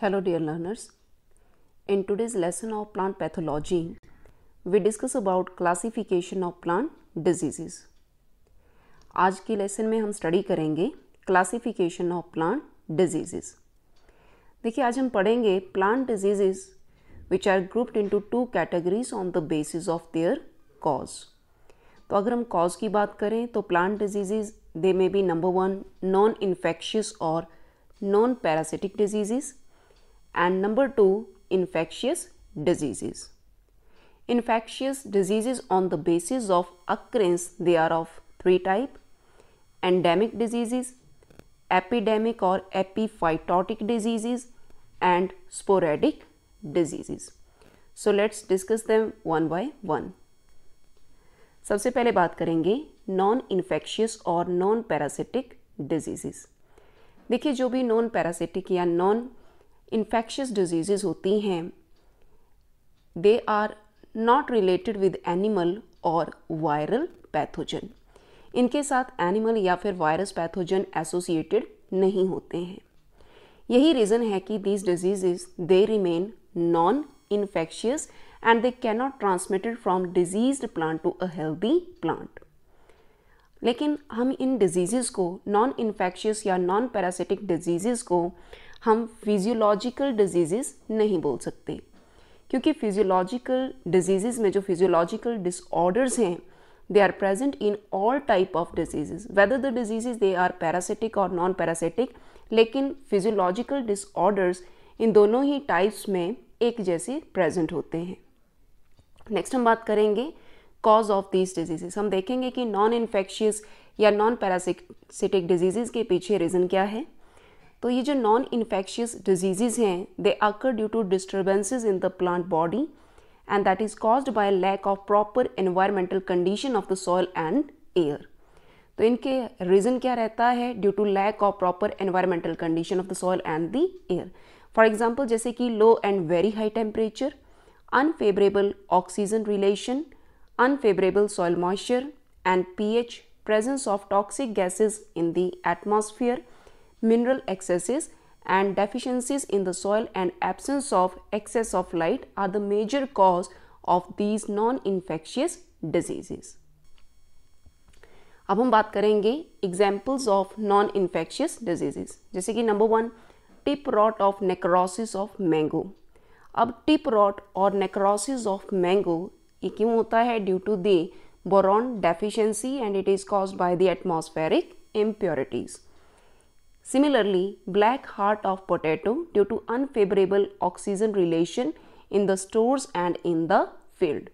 Hello dear learners. In today's lesson of plant pathology, we discuss about classification of plant diseases. आज की lesson में हम study करेंगे classification of plant diseases देखिए आज हम पढ़ेंगे plant diseases which are grouped into two categories on the basis of their cause तो अगर हम कॉज की बात करें तो plant diseases they may be number one non infectious और non parasitic diseases and number 2 infectious diseases. Infectious diseases on the basis of occurrence they are of three type endemic diseases, epidemic or epiphytotic diseases and sporadic diseases. So let's discuss them one by one. सबसे पहले बात करेंगे non infectious और non parasitic disease देखिए जो भी non parasitic या non infectious disease होती हैं they are not related with animal और वायरल पैथोजन इनके साथ एनिमल या फिर वायरस पैथोजन एसोसिएटेड नहीं होते हैं यही रीज़न है कि these disease they remain non and they can not transmitted from disease plant to a healthy plant लेकिन हम इन डिजीज़ को नॉन इन्फेक्शियस या नॉन पैरासिटिक डिजीज़ को हम फिजियोलॉजिकल डिजीज़ नहीं बोल सकते क्योंकि फिजियोलॉजिकल डिजीज़ में जो फिजियोलॉजिकल डिसऑर्डर्स हैं they are present in all type of disease whether the disease they are parasitic और नॉन पैरासिटिक लेकिन फिजियोलॉजिकल डिसऑर्डर्स इन दोनों ही टाइप्स में एक जैसे प्रेजेंट होते हैं नेक्स्ट हम बात करेंगे कॉज ऑफ दीज डिजीज़ हम देखेंगे कि नॉन इन्फेक्शियस या नॉन पैरासिटिक डिजीज़ के पीछे रीज़न क्या है तो ये जो नॉन इन्फेक्शियस डिजीज़ हैं they occur due to disturbances in the plant body and that is caused by lack of proper environmental condition of the soil and air तो इनके रीज़न क्या रहता है due to lack of proper environmental condition of the soil and the air for example जैसे कि low and very high temperature unfavourable oxygen relation unfavourable soil moisture and P H presence of toxic gases in the atmosphere mineral excesses and deficiencies in the soil and absence of excess of light are the major cause of these non-infectious diseases. अब हम बात करेंगे examples of non infectious diseases जैसे कि number one tip rot of necrosis of mango अब tip rot और necrosis of mango ये क्यों होता है due to the boron deficiency and it is cause by the atmospheric impurities Similarly, black heart of potato due to unfavorable oxygen relation in the stores and in the field.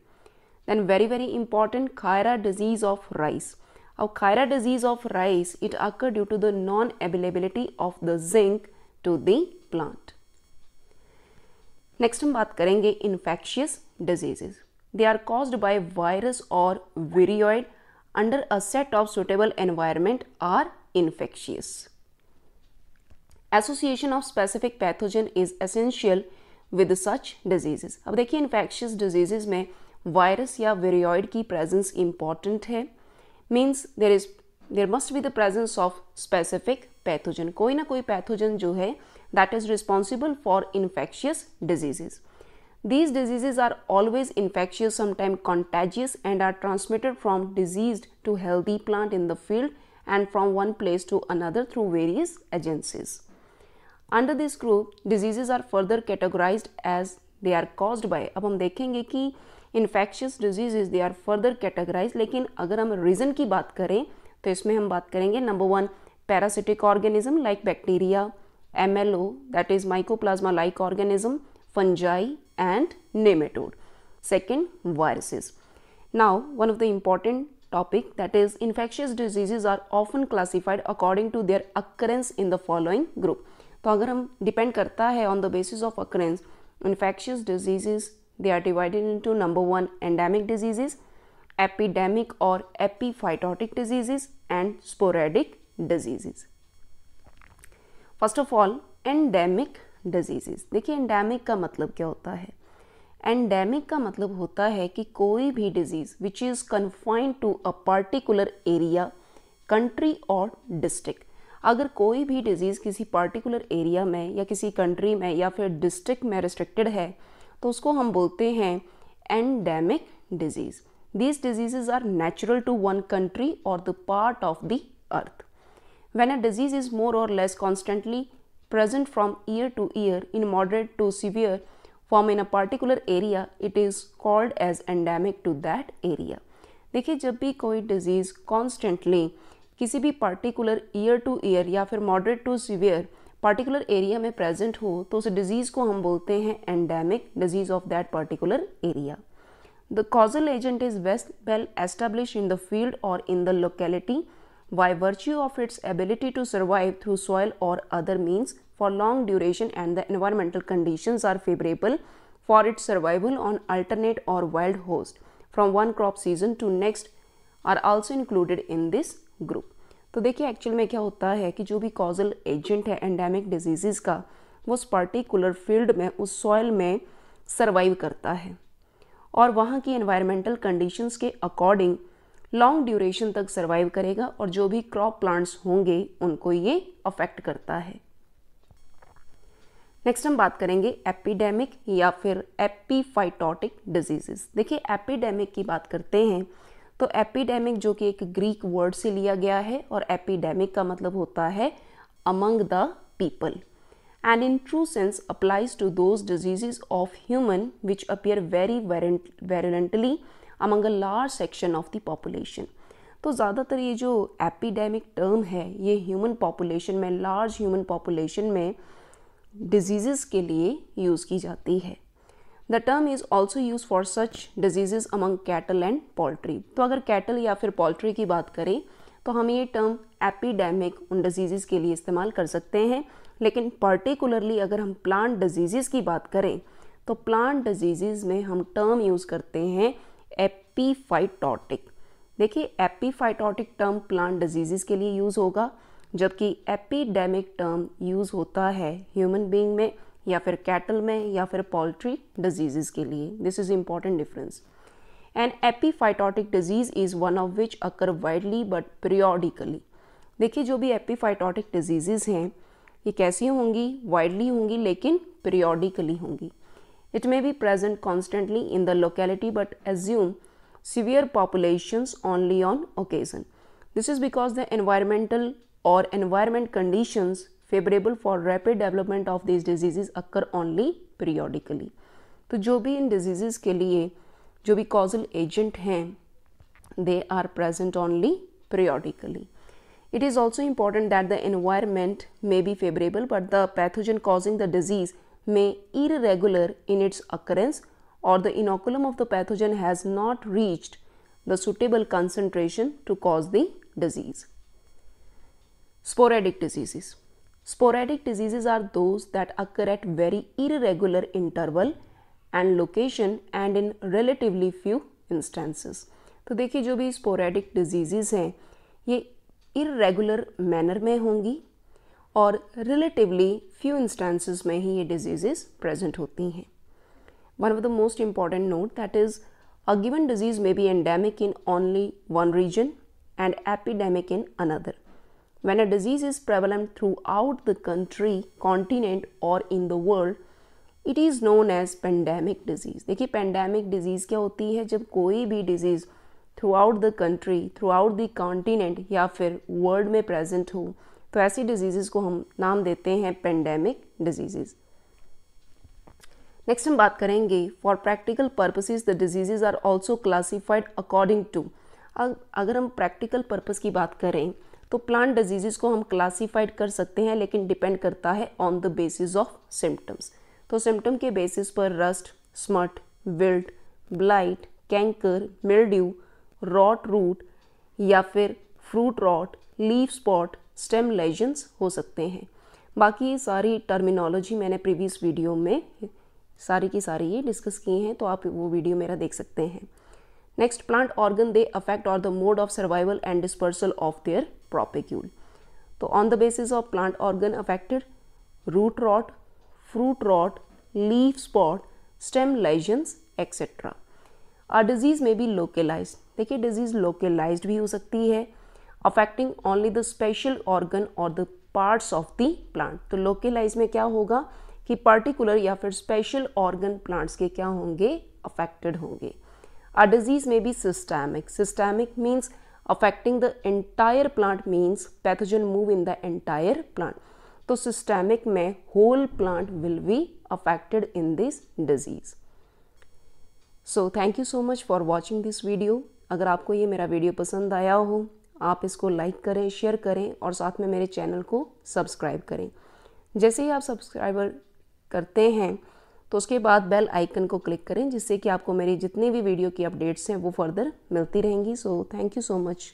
Then very very important Chira disease of rice. How Khyra disease of rice it occur due to the non-availability of the zinc to the plant. we will talk about infectious diseases. They are caused by virus or viroid. Under a set of suitable environment, are infectious. Association of specific pathogen is essential with such diseases अब देखिए infectious diseases में virus या viroid की presence important है means there is there must be the presence of specific pathogen कोई ना कोई पैथोजन जो है that is responsible for infectious diseases these diseases are always infectious sometime contagious and are transmitted from disease to healthy plant in the field and from one place to another through various agencies under this group diseases are further categorise as they are caused by अब हम देखेंगे कि infectious diseases they are further categorise लेकिन अगर हम reason की बात करें तो इसमें हम बात करेंगे number one parasitic organism like bacteria M L O that is mycoplasma like organism fungi and nematode. Second, viruses. Now, one of the important topic that is infectious diseases are often classified according to their occurrence in the following group. तो अगर हम depend करता है on the basis of occurrence infectious diseases they are divided to number one endemic diseases epidemic और epiphytotic diseases and sporadic diseases first of all endemic diseases देखिए endemic का मतलब क्या होता है एंडेमिक का मतलब होता है कि कोई भी disease which is confined to a particular area country or district अगर कोई भी डिज़ीज़ किसी पार्टिकुलर एरिया में या किसी कंट्री में या फिर डिस्ट्रिक्ट में रिस्ट्रिक्टेड है तो उसको हम बोलते हैं endemic disease these disease are natural to one country or the part of the earth when a disease is more or less constantly present from year to year in moderate to severe form in a particular area it is called as endemic to that area देखिए जब भी कोई disease constantly किसी भी particular year to year या फिर moderate to severe particular area में present हो तो उस डिजीज़ को हम बोलते हैं endemic disease of that particular area the causal agent is vest well establish in the field or in the locality by virtue of its ability to survive through soil or other means for long duration and the environmental condition are favourable for its survival on alternate or wild host from one crop season to next are also included in this group तो देखिए actual में क्या होता है कि जो भी causal agent है एंडेमिक डिजीज़ का वो उस पर्टिकुलर फील्ड में उस सॉइल में सर्वाइव करता है और वहाँ की एनवायरमेंटल कंडीशंस के अकॉर्डिंग लॉन्ग ड्यूरेशन तक सर्वाइव करेगा और जो भी क्रॉप प्लांट्स होंगे उनको ये अफेक्ट करता है नेक्स्ट हम बात करेंगे एपिडेमिक या फिर एपीफाइटोटिक डिजीजेस देखिए एपिडेमिक की बात करते हैं तो एपिडेमिक जो कि एक ग्रीक वर्ड से लिया गया है और एपिडेमिक का मतलब होता है among the people and in true sense applies to those disease of human which appear very virulently among a large section of the population तो ज़्यादातर ये जो एपिडेमिक टर्म है ये ह्यूमन पॉपुलेशन में लार्ज ह्यूमन पॉपुलेशन में disease के लिए यूज़ की जाती है the term is also use for such disease among cattle and poultry तो अगर कैटल या फिर पोल्ट्री की बात करें तो हम ये टर्म एपीडेमिक उन डिजीज़ के लिए इस्तेमाल कर सकते हैं लेकिन पर्टिकुलरली अगर हम प्लांट डिजीज़ की बात करें तो प्लांट डिजीज़ में हम टर्म यूज़ करते हैं एपीफाइटोटिक देखिए एपीफाइटोटिक टर्म प्लांट डिजीज़ के लिए यूज़ होगा जबकि एपीडेमिक टर्म यूज़ होता है ह्यूमन बींग में या फिर कैटल में या फिर पोल्ट्री डिजीज़ के लिए this is important difference and epiphytotic disease is one of which occur widely but periodically देखिए जो भी एपीफाइटोटिक डिजीज़ हैं ये कैसी होंगी वाइडली होंगी लेकिन पीरियोडिकली होंगी it may be present constantly in the locality but assume severe population only on occasion this is because the environmental or environment conditions Favourable for rapid development of these diseases occur only periodically. तो जो भी इन diseases? के लिए जो भी causal agent They are present only periodically. It is also important that the environment may be favorable, but the pathogen causing the disease may irregular in its occurrence or the inoculum of the pathogen has not reached the suitable concentration to cause the disease. Sporadic diseases. Sporadic diseases are those that occur at very irregular interval and location and in relatively few instances. तो देखिए जो भी sporadic disease हैं ये irregular manner में होंगी और relatively few instances में ही ये डिजीज़ प्रेजेंट होती हैं one of the most important note that is a given disease may be endemic in only one region and epidemic in another When a disease is prevalent throughout the country, continent, or in the world, it is known as pandemic disease देखिए pandemic disease क्या होती है जब कोई भी disease throughout the country throughout the continent या फिर world में प्रेजेंट हो तो ऐसी डिजीज़ को हम नाम देते हैं पेंडेमिक डिजीज़ नेक्स्ट हम बात करेंगे for practical purposes the disease are also classified according to अगर हम प्रैक्टिकल पर्पज़ की बात करें तो प्लांट डिजीज़ को हम क्लासीफाइड कर सकते हैं लेकिन डिपेंड करता है on the basis of symptoms तो सिम्टम के बेसिस पर rust smut wilt blight canker mildew rot root या फिर fruit rot leaf spot stem lesions हो सकते हैं बाकी ये सारी टर्मिनोलॉजी मैंने प्रीवियस वीडियो में सारी की सारी ये डिस्कस किए हैं तो आप वो वीडियो मेरा देख सकते हैं next plant organ they affect or the mode of survival and dispersal of their propagule तो on the basis of plant organ affected root rot fruit rot leaf spot stem lesions etcetera आ disease में भी localise देखिए disease localise भी हो सकती है affecting only the special organ or the parts of the plant तो localize में क्या होगा कि पर्टिकुलर या फिर स्पेशल ऑर्गन प्लांट्स के क्या होंगे अफेक्टेड होंगे आ डिजीज़ में भी systemic systemic means affecting the entire plant means pathogen move in the entire plant तो सिस्टेमिक में whole plant will be affected in this disease so thank you so much for watching this video अगर आपको ये मेरा video पसंद आया हो आप इसको लाइक करें शेयर करें और साथ में मेरे चैनल को सब्सक्राइब करें जैसे ही आप सब्सक्राइबर करते हैं तो उसके बाद बेल आइकन को क्लिक करें जिससे कि आपको मेरी जितनी भी वीडियो की अपडेट्स हैं वो फर्दर मिलती रहेंगी so thank you so much